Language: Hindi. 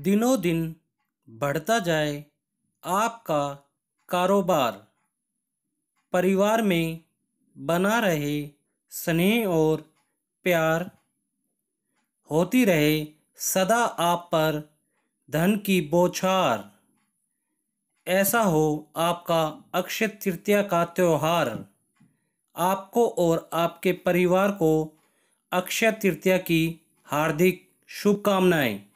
दिनों दिन बढ़ता जाए आपका कारोबार परिवार में बना रहे स्नेह और प्यार होती रहे सदा आप पर धन की बोछार ऐसा हो आपका अक्षय तृतीया का त्यौहार आपको और आपके परिवार को अक्षय तृतीया की हार्दिक शुभकामनाएं